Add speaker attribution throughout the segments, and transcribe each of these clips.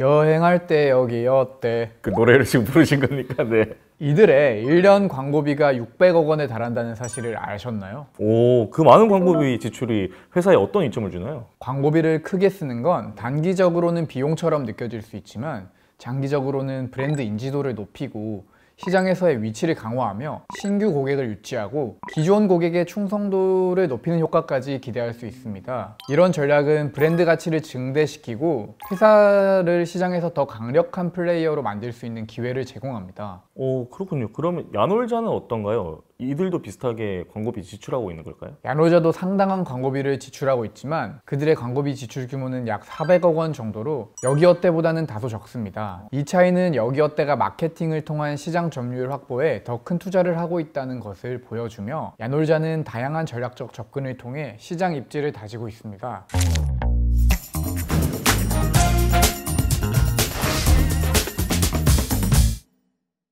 Speaker 1: 여행할 때 여기 어때
Speaker 2: 그 노래를 지금 부르신 겁니까? 네
Speaker 1: 이들의 1년 광고비가 600억 원에 달한다는 사실을 아셨나요?
Speaker 2: 오, 그 많은 광고비 지출이 회사에 어떤 이점을 주나요?
Speaker 1: 광고비를 크게 쓰는 건 단기적으로는 비용처럼 느껴질 수 있지만 장기적으로는 브랜드 인지도를 높이고 시장에서의 위치를 강화하며 신규 고객을 유치하고 기존 고객의 충성도를 높이는 효과까지 기대할 수 있습니다. 이런 전략은 브랜드 가치를 증대시키고 회사를 시장에서 더 강력한 플레이어로 만들 수 있는 기회를 제공합니다. 오 그렇군요. 그러면 야놀자는 어떤가요? 이들도 비슷하게 광고비 지출하고 있는 걸까요? 야노자도 상당한 광고비를 지출하고 있지만 그들의 광고비 지출 규모는 약 400억 원 정도로 여기어 때보다는 다소 적습니다. 이 차이는 여기어 때가 마케팅을 통한 시장 점유율 확보에 더 큰 투자를 하고 있다는 것을 보여주며 야놀자는 다양한 전략적 접근을 통해 시장 입지를 다지고 있습니다.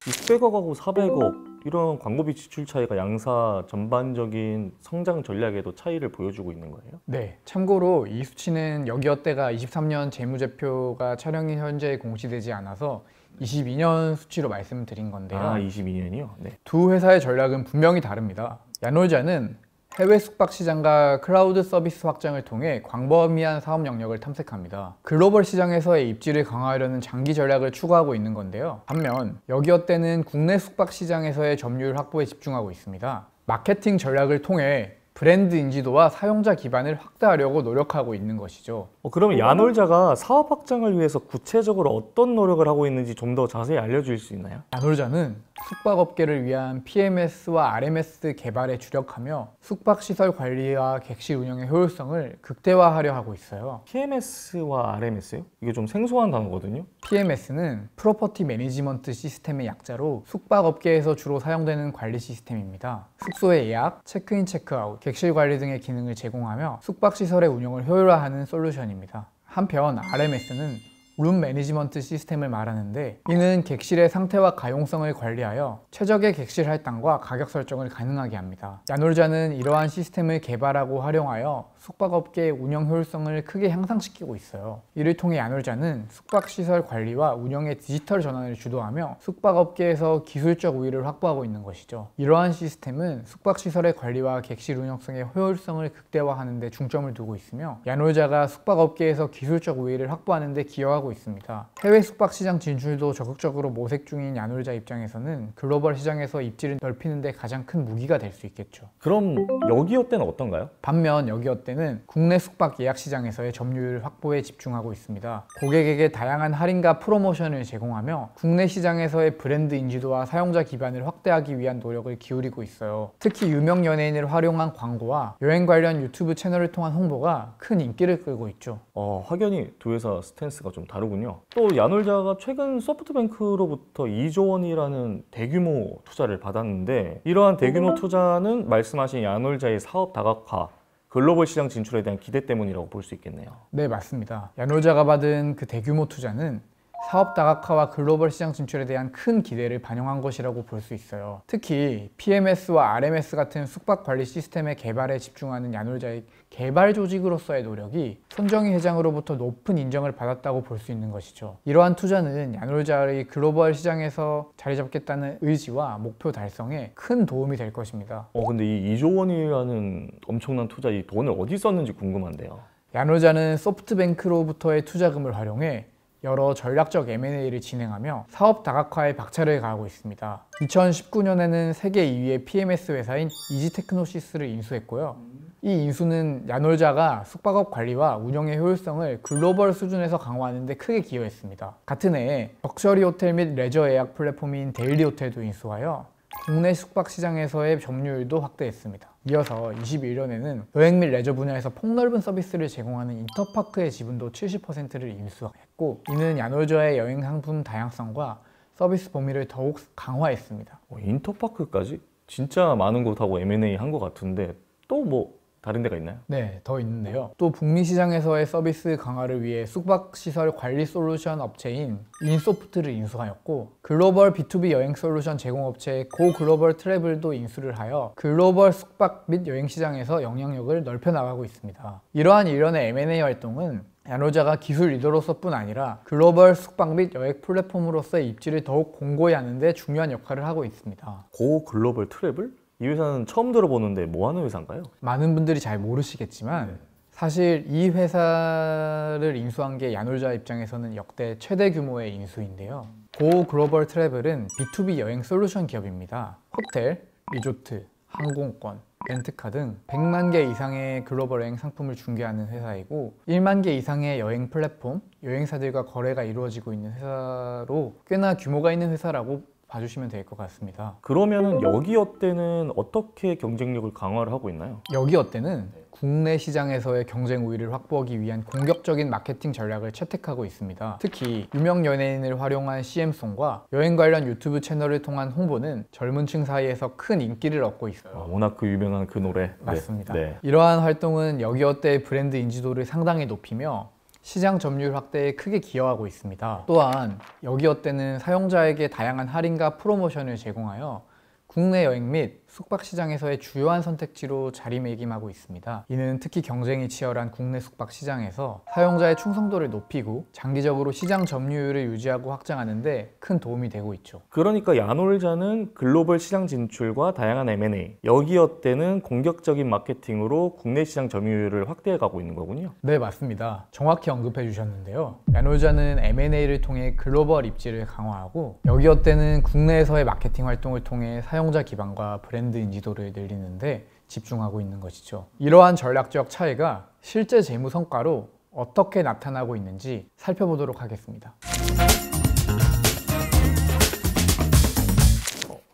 Speaker 2: 600억하고 400억 이런 광고비 지출 차이가
Speaker 1: 양사 전반적인 성장 전략에도 차이를 보여주고 있는 거예요? 네. 참고로 이 수치는 여기어 때가 23년 재무제표가 촬영이 현재 공시되지 않아서 22년 수치로 말씀드린 건데요. 아,
Speaker 2: 22년이요? 네.
Speaker 1: 두 회사의 전략은 분명히 다릅니다. 야놀자는 해외 숙박 시장과 클라우드 서비스 확장을 통해 광범위한 사업 영역을 탐색합니다. 글로벌 시장에서의 입지를 강화하려는 장기 전략을 추구하고 있는 건데요. 반면 여기어때는 국내 숙박 시장에서의 점유율 확보에 집중하고 있습니다. 마케팅 전략을 통해 브랜드 인지도와 사용자 기반을 확대하려고 노력하고 있는 것이죠. 어, 그러면 야놀자가
Speaker 2: 사업 확장을 위해서 구체적으로 어떤 노력을 하고 있는지 좀 더 자세히 알려주실 수 있나요?
Speaker 1: 야놀자는 숙박업계를 위한 PMS와 RMS 개발에 주력하며 숙박시설 관리와 객실 운영의 효율성을 극대화하려 하고 있어요. PMS와 RMS요? 이게 좀 생소한 단어거든요? PMS는 프로퍼티 매니지먼트 시스템의 약자로 숙박업계에서 주로 사용되는 관리 시스템입니다. 숙소의 예약, 체크인, 체크아웃, 객실 관리 등의 기능을 제공하며 숙박시설의 운영을 효율화하는 솔루션입니다. 한편 RMS는 룸 매니지먼트 시스템을 말하는데 이는 객실의 상태와 가용성을 관리하여 최적의 객실 할당과 가격 설정을 가능하게 합니다. 야놀자는 이러한 시스템을 개발하고 활용하여 숙박업계의 운영 효율성을 크게 향상시키고 있어요. 이를 통해 야놀자는 숙박시설 관리와 운영의 디지털 전환을 주도하며 숙박업계에서 기술적 우위를 확보하고 있는 것이죠. 이러한 시스템은 숙박시설의 관리와 객실 운영성의 효율성을 극대화하는 데 중점을 두고 있으며 야놀자가 숙박업계에서 기술적 우위를 확보하는 데 기여하고 있습니다. 해외 숙박 시장 진출도 적극적으로 모색 중인 야놀자 입장에서는 글로벌 시장에서 입지를 넓히는 데 가장 큰 무기가 될 수 있겠죠. 그럼 여기어 때는 어떤가요? 반면 여기어 때는 국내 숙박 예약 시장에서의 점유율 확보에 집중하고 있습니다. 고객에게 다양한 할인과 프로모션을 제공하며 국내 시장에서의 브랜드 인지도와 사용자 기반을 확대하기 위한 노력을 기울이고 있어요. 특히 유명 연예인을 활용한 광고와 여행 관련 유튜브 채널을 통한 홍보가 큰 인기를 끌고 있죠.
Speaker 2: 어, 확연히 두 회사 스탠스가 좀 다르군요. 또 야놀자가 최근 소프트뱅크로부터 2조 원이라는 대규모 투자를 받았는데 이러한 대규모
Speaker 1: 투자는
Speaker 2: 말씀하신 야놀자의 사업 다각화 글로벌 시장 진출에 대한 기대 때문이라고 볼 수 있겠네요.
Speaker 1: 네, 맞습니다. 야놀자가 받은 그 대규모 투자는 사업 다각화와 글로벌 시장 진출에 대한 큰 기대를 반영한 것이라고 볼 수 있어요. 특히 PMS와 RMS 같은 숙박 관리 시스템의 개발에 집중하는 야놀자의 개발 조직으로서의 노력이 손정희 회장으로부터 높은 인정을 받았다고 볼 수 있는 것이죠. 이러한 투자는 야놀자의 글로벌 시장에서 자리 잡겠다는 의지와 목표 달성에 큰 도움이 될 것입니다. 어 근데 이 2조 원이라는 엄청난 투자 이 돈을 어디 썼는지 궁금한데요. 야놀자는 소프트뱅크로부터의 투자금을 활용해 여러 전략적 M&A를 진행하며 사업 다각화에 박차를 가하고 있습니다. 2019년에는 세계 2위의 PMS 회사인 이지테크노시스를 인수했고요. 이 인수는 야놀자가 숙박업 관리와 운영의 효율성을 글로벌 수준에서 강화하는 데 크게 기여했습니다. 같은 해에 럭셔리 호텔 및 레저 예약 플랫폼인 데일리 호텔도 인수하여 국내 숙박 시장에서의 점유율도 확대했습니다. 이어서 21년에는 여행 및 레저 분야에서 폭넓은 서비스를 제공하는 인터파크의 지분도 70%를 인수했고 이는 야놀저의 여행 상품 다양성과 서비스 범위를 더욱 강화했습니다.
Speaker 2: 어, 인터파크까지 진짜 많은 곳하고 M&A 한 것 같은데 또뭐 다른 데가 있나요?
Speaker 1: 네, 더 있는데요. 또 북미 시장에서의 서비스 강화를 위해 숙박시설 관리 솔루션 업체인 인소프트를 인수하였고 글로벌 B2B 여행 솔루션 제공업체 고글로벌 트래블도 인수를 하여 글로벌 숙박 및 여행 시장에서 영향력을 넓혀 나가고 있습니다. 이러한 일련의 M&A 활동은 야노자가 기술 리더로서뿐 아니라 글로벌 숙박 및 여행 플랫폼으로서의 입지를 더욱 공고히 하는 데 중요한 역할을 하고 있습니다.
Speaker 2: 고 글로벌 트래블? 이 회사는
Speaker 1: 처음 들어보는데 뭐 하는 회사인가요? 많은 분들이 잘 모르시겠지만 네. 사실 이 회사를 인수한 게 야놀자 입장에서는 역대 최대 규모의 인수인데요. 고 글로벌 트래블은 B2B 여행 솔루션 기업입니다. 호텔, 리조트, 항공권, 렌트카 등 100만 개 이상의 글로벌 여행 상품을 중개하는 회사이고 1만 개 이상의 여행 플랫폼, 여행사들과 거래가 이루어지고 있는 회사로 꽤나 규모가 있는 회사라고 봐주시면 될 것 같습니다.
Speaker 2: 그러면은 여기어 때는 어떻게
Speaker 1: 경쟁력을 강화를 하고 있나요? 여기어 때는 국내 시장에서의 경쟁 우위를 확보하기 위한 공격적인 마케팅 전략을 채택하고 있습니다. 특히 유명 연예인을 활용한 CM송과 여행 관련 유튜브 채널을 통한 홍보는 젊은 층 사이에서 큰 인기를 얻고 있어요. 아,
Speaker 2: 워낙 그 유명한 그 노래. 네. 맞습니다. 네. 네.
Speaker 1: 이러한 활동은 여기어 때의 브랜드 인지도를 상당히 높이며 시장 점유율 확대에 크게 기여하고 있습니다. 또한 여기어 때는 사용자에게 다양한 할인과 프로모션을 제공하여 국내 여행 및 숙박시장에서의 주요한 선택지로 자리매김하고 있습니다. 이는 특히 경쟁이 치열한 국내 숙박시장에서 사용자의 충성도를 높이고 장기적으로 시장 점유율을 유지하고 확장하는데 큰 도움이 되고 있죠.
Speaker 2: 그러니까 야놀자는 글로벌 시장 진출과 다양한 M&A, 여기어 때는 공격적인 마케팅으로 국내 시장 점유율을 확대해가고 있는 거군요.
Speaker 1: 네, 맞습니다. 정확히 언급해 주셨는데요. 야놀자는 M&A를 통해 글로벌 입지를 강화하고 여기어 때는 국내에서의 마케팅 활동을 통해 사용자 기반과 브랜드 브랜드인 지도를 늘리는데 집중하고 있는 것이죠. 이러한 전략적 차이가 실제 재무 성과로 어떻게 나타나고 있는지 살펴보도록 하겠습니다.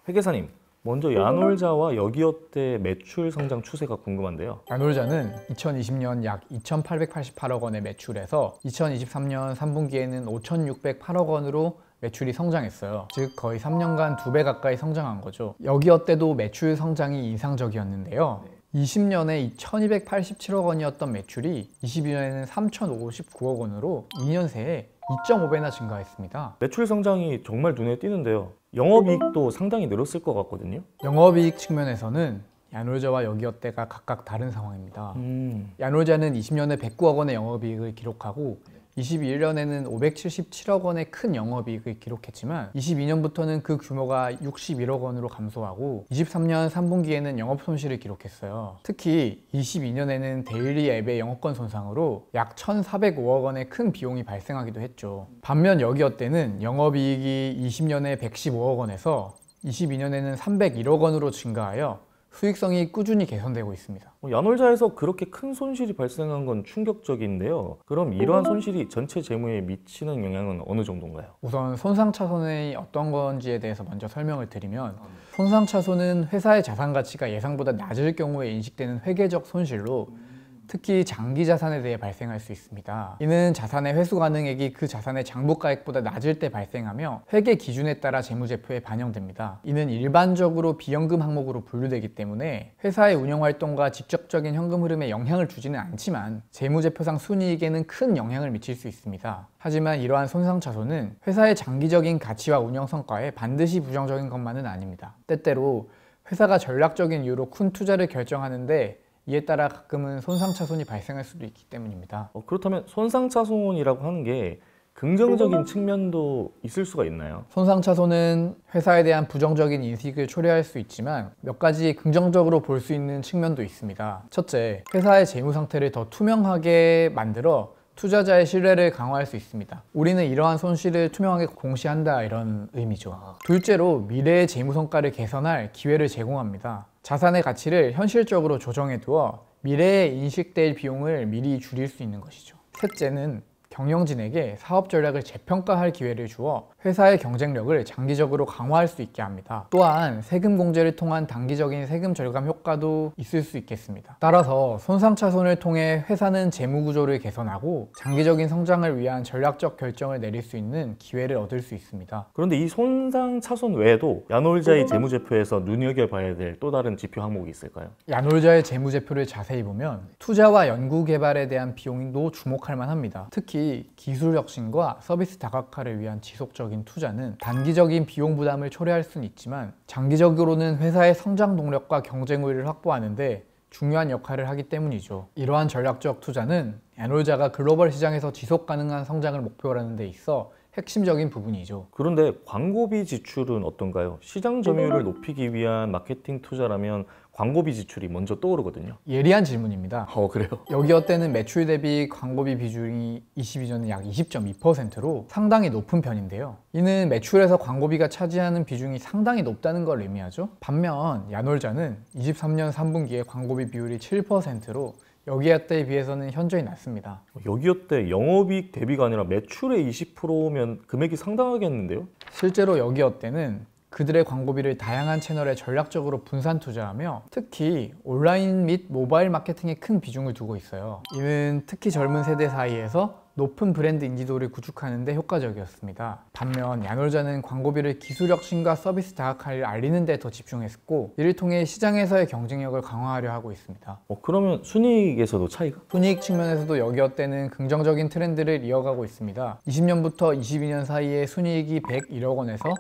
Speaker 2: 회계사님, 먼저 야놀자와 여기어때 매출 성장
Speaker 1: 추세가 궁금한데요. 야놀자는 2020년 약 2,888억 원의 매출에서 2023년 3분기에는 5,608억 원으로 매출이 성장했어요 즉 거의 3년간 두 배 가까이 성장한 거죠 여기어 때도 매출 성장이 인상적이었는데요 20년에 1287억 원이었던 매출이 22년에는 3059억 원으로 2년 새에 2.5배나 증가했습니다 매출 성장이
Speaker 2: 정말 눈에 띄는데요 영업이익도 상당히 늘었을 것 같거든요
Speaker 1: 영업이익 측면에서는 야놀자와 여기어때가 각각 다른 상황입니다 음. 야놀자는 20년에 109억 원의 영업이익을 기록하고 21년에는 577억 원의 큰 영업이익을 기록했지만 22년부터는 그 규모가 61억 원으로 감소하고 23년 3분기에는 영업 손실을 기록했어요. 특히 22년에는 데일리 앱의 영업권 손상으로 약 1,405억 원의 큰 비용이 발생하기도 했죠. 반면 여기어 때는 영업이익이 20년에 115억 원에서 22년에는 301억 원으로 증가하여 수익성이 꾸준히 개선되고 있습니다.
Speaker 2: 뭐 야놀자에서 그렇게 큰 손실이 발생한 건 충격적인데요.
Speaker 1: 그럼 이러한 손실이
Speaker 2: 전체 재무에 미치는 영향은 어느 정도인가요?
Speaker 1: 우선 손상차손이 어떤 건지에 대해서 먼저 설명을 드리면 손상차손은 회사의 자산 가치가 예상보다 낮을 경우에 인식되는 회계적 손실로 음. 특히 장기 자산에 대해 발생할 수 있습니다. 이는 자산의 회수 가능액이 그 자산의 장부가액보다 낮을 때 발생하며 회계 기준에 따라 재무제표에 반영됩니다. 이는 일반적으로 비현금 항목으로 분류되기 때문에 회사의 운영활동과 직접적인 현금 흐름에 영향을 주지는 않지만 재무제표상 순이익에는 큰 영향을 미칠 수 있습니다. 하지만 이러한 손상차손은 회사의 장기적인 가치와 운영 성과에 반드시 부정적인 것만은 아닙니다. 때때로 회사가 전략적인 이유로 큰 투자를 결정하는데 이에 따라 가끔은 손상차손이 발생할 수도 있기 때문입니다. 어, 그렇다면 손상차손이라고 하는 게 긍정적인
Speaker 2: 측면도 있을 수가 있나요?
Speaker 1: 손상차손은 회사에 대한 부정적인 인식을 초래할 수 있지만 몇 가지 긍정적으로 볼 수 있는 측면도 있습니다. 첫째, 회사의 재무 상태를 더 투명하게 만들어 투자자의 신뢰를 강화할 수 있습니다. 우리는 이러한 손실을 투명하게 공시한다 이런 의미죠. 아. 둘째로 미래의 재무 성과를 개선할 기회를 제공합니다. 자산의 가치를 현실적으로 조정해 두어 미래에 인식될 비용을 미리 줄일 수 있는 것이죠. 셋째는 경영진에게 사업 전략을 재평가할 기회를 주어 회사의 경쟁력을 장기적으로 강화할 수 있게 합니다. 또한 세금 공제를 통한 단기적인 세금 절감 효과도 있을 수 있겠습니다. 따라서 손상차손을 통해 회사는 재무 구조를 개선하고 장기적인 성장을 위한 전략적 결정을 내릴 수 있는 기회를 얻을 수 있습니다.
Speaker 2: 그런데 이 손상차손 외에도 야놀자의 재무제표에서 눈여겨봐야 될 또 다른 지표 항목이 있을까요?
Speaker 1: 야놀자의 재무제표를 자세히 보면 투자와 연구개발에 대한 비용도 주목할 만합니다. 특히 기술 혁신과 서비스 다각화를 위한 지속적인 투자는 단기적인 비용 부담을 초래할 수는 있지만 장기적으로는 회사의 성장 동력과 경쟁 우위를 확보하는데 중요한 역할을 하기 때문이죠. 이러한 전략적 투자는 애놀자가 글로벌 시장에서 지속 가능한 성장을 목표로 하는 데 있어 핵심적인 부분이죠.
Speaker 2: 그런데 광고비 지출은 어떤가요? 시장 점유율을 높이기 위한 마케팅 투자라면 광고비 지출이 먼저 떠오르거든요.
Speaker 1: 예리한 질문입니다. 어 그래요? 여기어 때는 매출 대비 광고비 비중이 22전은 약 20.2%로 상당히 높은 편인데요. 이는 매출에서 광고비가 차지하는 비중이 상당히 높다는 걸 의미하죠. 반면 야놀자는 23년 3분기에 광고비 비율이 7%로 여기어 때에 비해서는 현저히 낮습니다. 어, 여기어 때 영업이익 대비가 아니라 매출의 20%면 금액이 상당하겠는데요? 실제로 여기어 때는 그들의 광고비를 다양한 채널에 전략적으로 분산 투자하며 특히 온라인 및 모바일 마케팅에 큰 비중을 두고 있어요. 이는 특히 젊은 세대 사이에서 높은 브랜드 인지도를 구축하는 데 효과적이었습니다. 반면 양효자는 광고비를 기술 혁신과 서비스 다각화를 알리는 데 더 집중했고 이를 통해 시장에서의 경쟁력을 강화하려 하고 있습니다. 어, 그러면 순이익에서도 차이가? 순이익 측면에서도 여기어 때는 긍정적인 트렌드를 이어가고 있습니다. 20년부터 22년 사이에 순이익이 101억 원에서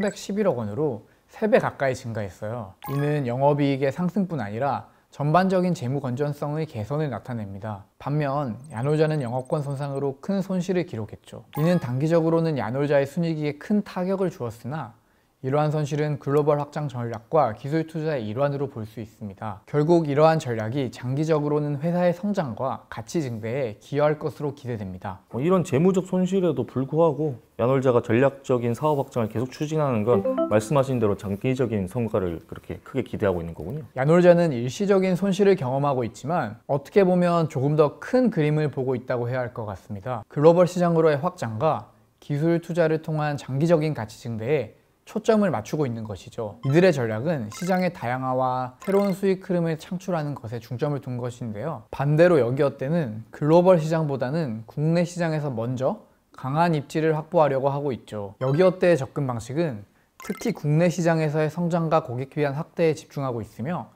Speaker 1: 311억 원으로 3배 가까이 증가했어요. 이는 영업이익의 상승뿐 아니라 전반적인 재무 건전성의 개선을 나타냅니다. 반면 야놀자는 영업권 손상으로 큰 손실을 기록했죠. 이는 단기적으로는 야놀자의 순이익에 큰 타격을 주었으나 이러한 손실은 글로벌 확장 전략과 기술 투자의 일환으로 볼 수 있습니다. 결국 이러한 전략이 장기적으로는 회사의 성장과 가치 증대에 기여할 것으로 기대됩니다.
Speaker 2: 뭐 이런 재무적 손실에도 불구하고 야놀자가 전략적인 사업 확장을
Speaker 1: 계속 추진하는 건 말씀하신 대로 장기적인 성과를 그렇게 크게 기대하고 있는 거군요. 야놀자는 일시적인 손실을 경험하고 있지만 어떻게 보면 조금 더 큰 그림을 보고 있다고 해야 할 것 같습니다. 글로벌 시장으로의 확장과 기술 투자를 통한 장기적인 가치 증대에 초점을 맞추고 있는 것이죠. 이들의 전략은 시장의 다양화와 새로운 수익 흐름을 창출하는 것에 중점을 둔 것인데요. 반대로 여기어 때는 글로벌 시장보다는 국내 시장에서 먼저 강한 입지를 확보하려고 하고 있죠. 여기어 때의 접근 방식은 특히 국내 시장에서의 성장과 고객 위한 확대에 집중하고 있으며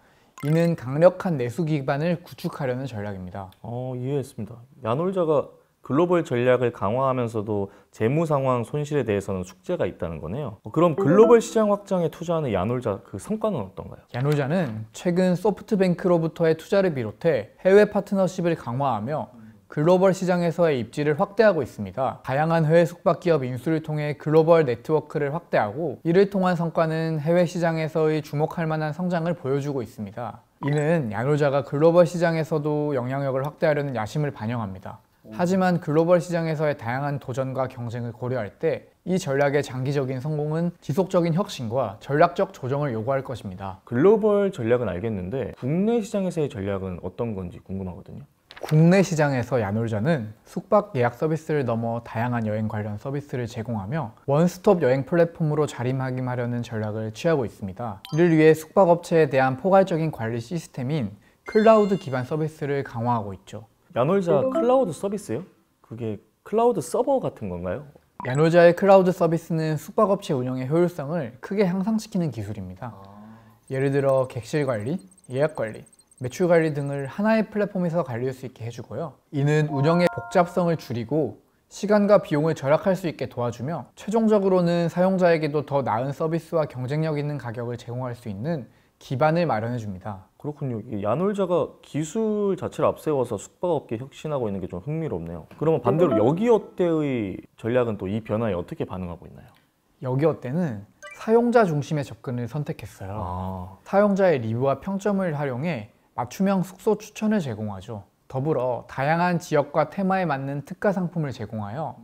Speaker 1: 이는 강력한 내수 기반을 구축하려는 전략입니다. 어, 이해했습니다.
Speaker 2: 야놀자가 글로벌 전략을 강화하면서도 재무 상황 손실에 대해서는 숙제가 있다는
Speaker 1: 거네요. 어, 그럼 글로벌 시장 확장에 투자하는 야놀자 그 성과는 어떤가요? 야놀자는 최근 소프트뱅크로부터의 투자를 비롯해 해외 파트너십을 강화하며 글로벌 시장에서의 입지를 확대하고 있습니다. 다양한 해외 숙박 기업 인수를 통해 글로벌 네트워크를 확대하고 이를 통한 성과는 해외 시장에서의 주목할 만한 성장을 보여주고 있습니다. 이는 야놀자가 글로벌 시장에서도 영향력을 확대하려는 야심을 반영합니다. 하지만 글로벌 시장에서의 다양한 도전과 경쟁을 고려할 때 이 전략의 장기적인 성공은 지속적인 혁신과 전략적 조정을 요구할 것입니다.
Speaker 2: 글로벌 전략은 알겠는데
Speaker 1: 국내 시장에서의 전략은 어떤 건지 궁금하거든요. 국내 시장에서 야놀자는 숙박 예약 서비스를 넘어 다양한 여행 관련 서비스를 제공하며 원스톱 여행 플랫폼으로 자리매김하려는 전략을 취하고 있습니다. 이를 위해 숙박업체에 대한 포괄적인 관리 시스템인 클라우드 기반 서비스를 강화하고 있죠. 야놀자 클라우드 서비스요? 그게 클라우드 서버 같은 건가요? 야놀자의 클라우드 서비스는 숙박업체 운영의 효율성을 크게 향상시키는 기술입니다. 아. 예를 들어 객실 관리, 예약 관리, 매출 관리 등을 하나의 플랫폼에서 관리할 수 있게 해주고요. 이는 운영의 복잡성을 줄이고 시간과 비용을 절약할 수 있게 도와주며 최종적으로는 사용자에게도 더 나은 서비스와 경쟁력 있는 가격을 제공할 수 있는 기반을 마련해 줍니다.
Speaker 2: 그렇군요. 야놀자가 기술 자체를 앞세워서 숙박업계 혁신하고 있는 게 좀 흥미롭네요. 그러면 반대로 여기어때의 전략은 또 이 변화에 어떻게 반응하고 있나요?
Speaker 1: 여기어때는 사용자 중심의 접근을 선택했어요. 아. 사용자의 리뷰와 평점을 활용해 맞춤형 숙소 추천을 제공하죠. 더불어 다양한 지역과 테마에 맞는 특가 상품을 제공하여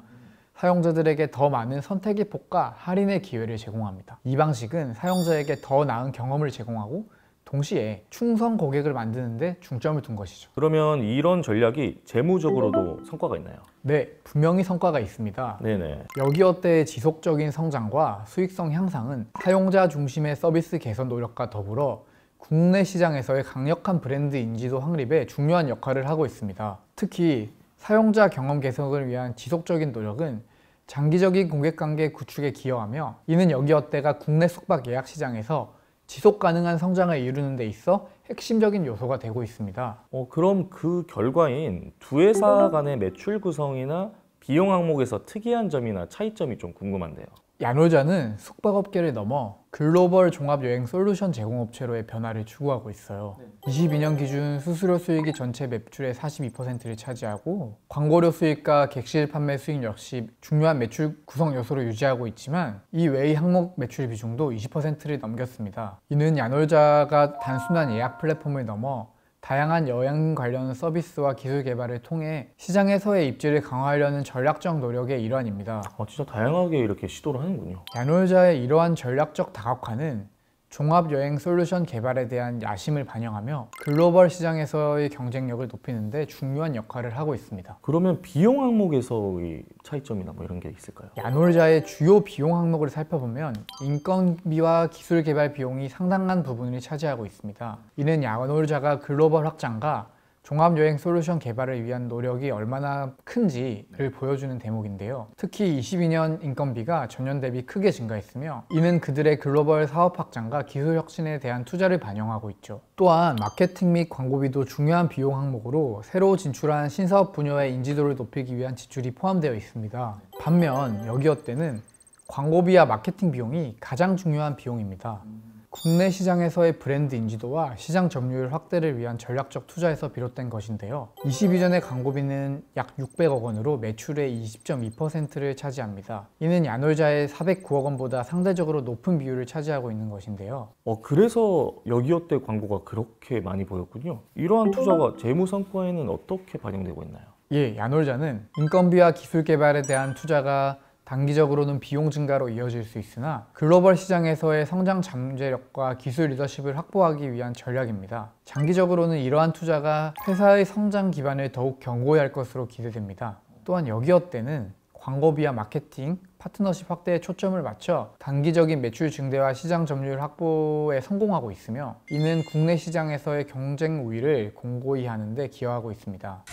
Speaker 1: 사용자들에게 더 많은 선택의 폭과 할인의 기회를 제공합니다. 이 방식은 사용자에게 더 나은 경험을 제공하고 동시에 충성 고객을 만드는데 중점을 둔 것이죠.
Speaker 2: 그러면 이런 전략이 재무적으로도 성과가 있나요?
Speaker 1: 네, 분명히 성과가 있습니다. 네네. 여기어때의 지속적인 성장과 수익성 향상은 사용자 중심의 서비스 개선 노력과 더불어 국내 시장에서의 강력한 브랜드 인지도 확립에 중요한 역할을 하고 있습니다. 특히 사용자 경험 개선을 위한 지속적인 노력은 장기적인 고객관계 구축에 기여하며 이는 여기어때가 국내 숙박 예약 시장에서 지속 가능한 성장을 이루는 데 있어 핵심적인 요소가 되고 있습니다. 어, 그럼 그 결과인 두 회사 간의
Speaker 2: 매출 구성이나 비용 항목에서 특이한 점이나 차이점이 좀 궁금한데요.
Speaker 1: 야노자는 숙박업계를 넘어 글로벌 종합 여행 솔루션 제공업체로의 변화를 추구하고 있어요. 22년 기준 수수료 수익이 전체 매출의 42%를 차지하고 광고료 수익과 객실 판매 수익 역시 중요한 매출 구성 요소로 유지하고 있지만 이 외의 항목 매출 비중도 20%를 넘겼습니다. 이는 야놀자가 단순한 예약 플랫폼을 넘어 다양한 여행 관련 서비스와 기술 개발을 통해 시장에서의 입지를 강화하려는 전략적 노력의 일환입니다. 아, 진짜 다양하게 이렇게 시도를 하는군요. 야놀자의 이러한 전략적 다각화는 종합여행 솔루션 개발에 대한 야심을 반영하며 글로벌 시장에서의 경쟁력을 높이는데 중요한 역할을 하고 있습니다. 그러면 비용 항목에서의 차이점이나 뭐 이런 게 있을까요? 야놀자의 주요 비용 항목을 살펴보면 인건비와 기술 개발 비용이 상당한 부분을 차지하고 있습니다. 이는 야놀자가 글로벌 확장과 종합여행 솔루션 개발을 위한 노력이 얼마나 큰지를 네. 보여주는 대목인데요. 특히 22년 인건비가 전년 대비 크게 증가했으며 이는 그들의 글로벌 사업 확장과 기술 혁신에 대한 투자를 반영하고 있죠. 또한 마케팅 및 광고비도 중요한 비용 항목으로 새로 진출한 신사업 분야의 인지도를 높이기 위한 지출이 포함되어 있습니다. 반면 여기어 때는 광고비와 마케팅 비용이 가장 중요한 비용입니다. 국내 시장에서의 브랜드 인지도와 시장 점유율 확대를 위한 전략적 투자에서 비롯된 것인데요. 22전의 광고비는 약 600억 원으로 매출의 20.2%를 차지합니다. 이는 야놀자의 409억 원보다 상대적으로 높은 비율을 차지하고 있는 것인데요.
Speaker 2: 어, 그래서 여기어 때 광고가 그렇게
Speaker 1: 많이 보였군요. 이러한 투자가 재무 성과에는 어떻게 반영되고 있나요? 예, 야놀자는 인건비와 기술 개발에 대한 투자가 단기적으로는 비용 증가로 이어질 수 있으나 글로벌 시장에서의 성장 잠재력과 기술 리더십을 확보하기 위한 전략입니다. 장기적으로는 이러한 투자가 회사의 성장 기반을 더욱 견고히 할 것으로 기대됩니다. 또한 여기어 때는 광고비와 마케팅, 파트너십 확대에 초점을 맞춰 단기적인 매출 증대와 시장 점유율 확보에 성공하고 있으며 이는 국내 시장에서의 경쟁 우위를 공고히 하는 데 기여하고 있습니다.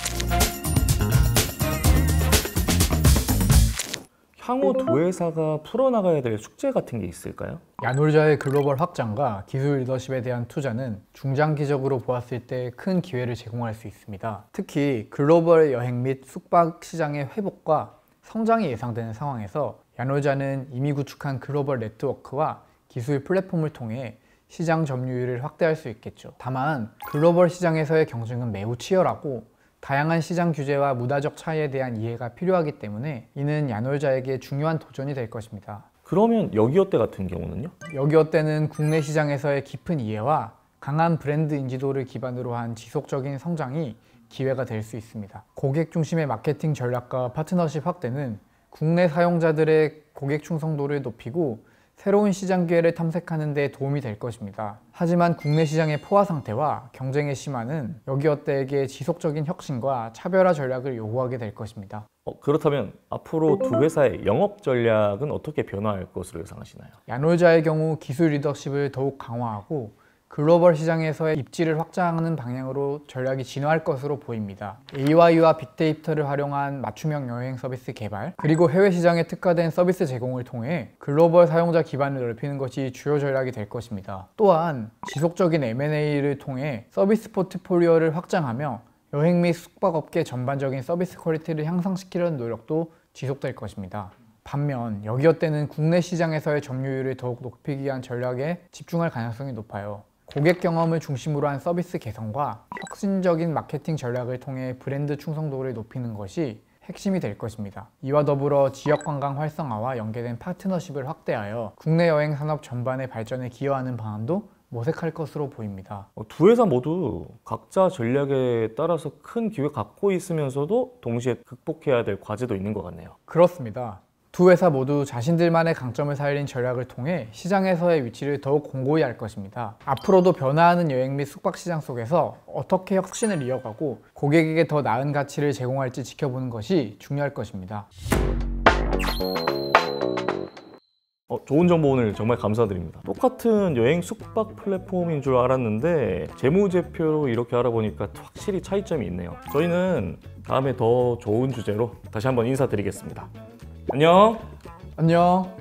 Speaker 2: 향후 도회사가 풀어나가야 될 숙제
Speaker 1: 같은 게 있을까요? 야놀자의 글로벌 확장과 기술 리더십에 대한 투자는 중장기적으로 보았을 때 큰 기회를 제공할 수 있습니다. 특히 글로벌 여행 및 숙박 시장의 회복과 성장이 예상되는 상황에서 야놀자는 이미 구축한 글로벌 네트워크와 기술 플랫폼을 통해 시장 점유율을 확대할 수 있겠죠. 다만 글로벌 시장에서의 경쟁은 매우 치열하고 다양한 시장 규제와 문화적 차이에 대한 이해가 필요하기 때문에 이는 야놀자에게 중요한 도전이 될 것입니다.
Speaker 2: 그러면 여기어 때 같은 경우는요?
Speaker 1: 여기어 때는 국내 시장에서의 깊은 이해와 강한 브랜드 인지도를 기반으로 한 지속적인 성장이 기회가 될 수 있습니다. 고객 중심의 마케팅 전략과 파트너십 확대는 국내 사용자들의 고객 충성도를 높이고 새로운 시장 기회를 탐색하는 데 도움이 될 것입니다. 하지만 국내 시장의 포화 상태와 경쟁의 심화는 여기어때에게 지속적인 혁신과 차별화 전략을 요구하게 될 것입니다.
Speaker 2: 어, 그렇다면 앞으로 두 회사의 영업 전략은 어떻게 변화할 것으로
Speaker 1: 예상하시나요? 야놀자의 경우 기술 리더십을 더욱 강화하고 글로벌 시장에서의 입지를 확장하는 방향으로 전략이 진화할 것으로 보입니다. AI와 빅데이터를 활용한 맞춤형 여행 서비스 개발 그리고 해외 시장에 특화된 서비스 제공을 통해 글로벌 사용자 기반을 넓히는 것이 주요 전략이 될 것입니다. 또한 지속적인 M&A를 통해 서비스 포트폴리오를 확장하며 여행 및 숙박업계 전반적인 서비스 퀄리티를 향상시키려는 노력도 지속될 것입니다. 반면 여기어 때는 국내 시장에서의 점유율을 더욱 높이기 위한 전략에 집중할 가능성이 높아요. 고객 경험을 중심으로 한 서비스 개선과 혁신적인 마케팅 전략을 통해 브랜드 충성도를 높이는 것이 핵심이 될 것입니다. 이와 더불어 지역 관광 활성화와 연계된 파트너십을 확대하여 국내 여행 산업 전반의 발전에 기여하는 방안도 모색할 것으로 보입니다. 어, 두 회사
Speaker 2: 모두 각자 전략에 따라서 큰 기회 갖고 있으면서도 동시에 극복해야 될 과제도 있는 것 같네요.
Speaker 1: 그렇습니다. 두 회사 모두 자신들만의 강점을 살린 전략을 통해 시장에서의 위치를 더욱 공고히 할 것입니다. 앞으로도 변화하는 여행 및 숙박 시장 속에서 어떻게 혁신을 이어가고 고객에게 더 나은 가치를 제공할지 지켜보는 것이 중요할 것입니다.
Speaker 2: 어, 좋은 정보 오늘 정말 감사드립니다. 똑같은 여행 숙박 플랫폼인 줄 알았는데 재무제표로 이렇게 알아보니까 확실히 차이점이 있네요. 저희는 다음에 더 좋은 주제로 다시 한번 인사드리겠습니다.
Speaker 1: 안녕. 안녕.